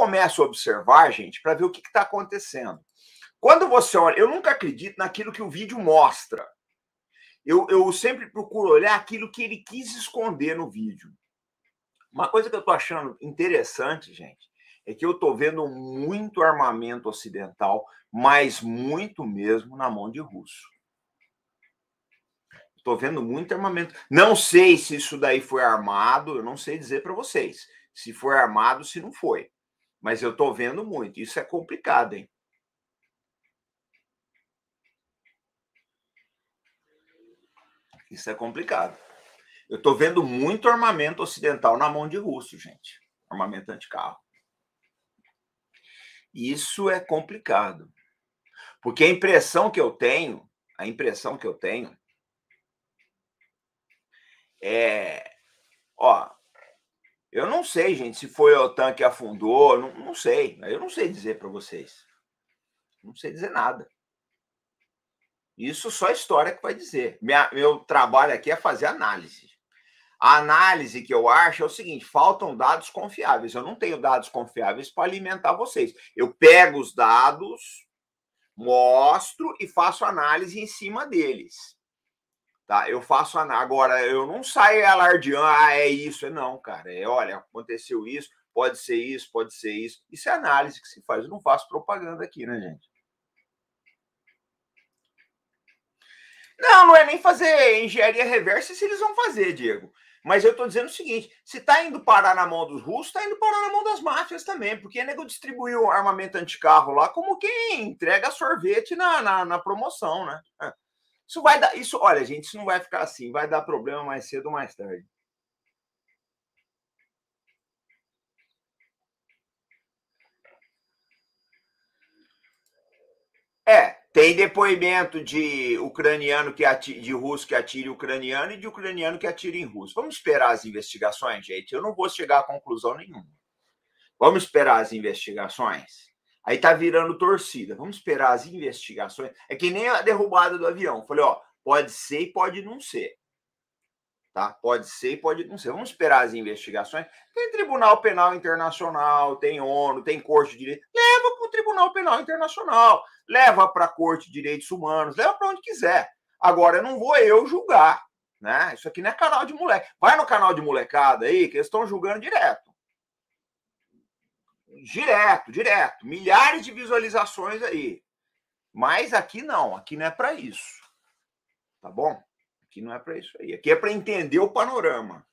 Começo a observar, gente, para ver o que está acontecendo. Quando você olha, eu nunca acredito naquilo que o vídeo mostra. Eu, eu sempre procuro olhar aquilo que ele quis esconder no vídeo. Uma coisa que eu estou achando interessante, gente, é que eu estou vendo muito armamento ocidental, mas muito mesmo na mão de russo. Estou vendo muito armamento. Não sei se isso daí foi armado, eu não sei dizer para vocês se foi armado, se não foi. Mas eu estou vendo muito. Isso é complicado, hein? Isso é complicado. Eu estou vendo muito armamento ocidental na mão de russo, gente. Armamento anticarro. Isso é complicado. Porque a impressão que eu tenho, a impressão que eu tenho é não sei, gente, se foi a OTAN que afundou, não, não sei. Eu não sei dizer para vocês. Não sei dizer nada. Isso só a história que vai dizer. Minha, meu trabalho aqui é fazer análise. A análise que eu acho é o seguinte: faltam dados confiáveis. Eu não tenho dados confiáveis para alimentar vocês. Eu pego os dados, mostro e faço análise em cima deles. Tá? Eu faço agora, eu não saio alardeando, ah, é isso, é não, cara. É, olha, aconteceu isso, pode ser isso, pode ser isso. Isso é análise que se faz. Eu não faço propaganda aqui, né, gente? Não, não é nem fazer engenharia reversa, se eles vão fazer, Diego. Mas eu estou dizendo o seguinte: se tá indo parar na mão dos russos, tá indo parar na mão das máfias também, porque nego distribuiu armamento anticarro lá como quem entrega sorvete na, na, na promoção, né? É. Isso vai dar. Isso, olha, gente, isso não vai ficar assim. Vai dar problema mais cedo ou mais tarde. É, tem depoimento de ucraniano que ati... de russo que atire ucraniano e de ucraniano que atire em russo. Vamos esperar as investigações, gente. Eu não vou chegar a conclusão nenhuma. Vamos esperar as investigações. Aí tá virando torcida. Vamos esperar as investigações. É que nem a derrubada do avião. Falei, ó, pode ser e pode não ser. Tá? Pode ser e pode não ser. Vamos esperar as investigações. Tem Tribunal Penal Internacional, tem ONU, tem Corte de Direito. Leva para o Tribunal Penal Internacional, leva para a Corte de Direitos Humanos, leva para onde quiser. Agora não vou eu julgar, né? Isso aqui não é canal de moleque. Vai no canal de molecada aí, que eles estão julgando direto. Direto, direto. Milhares de visualizações aí. Mas aqui não, aqui não é para isso. Tá bom? Aqui não é para isso aí. Aqui é para entender o panorama.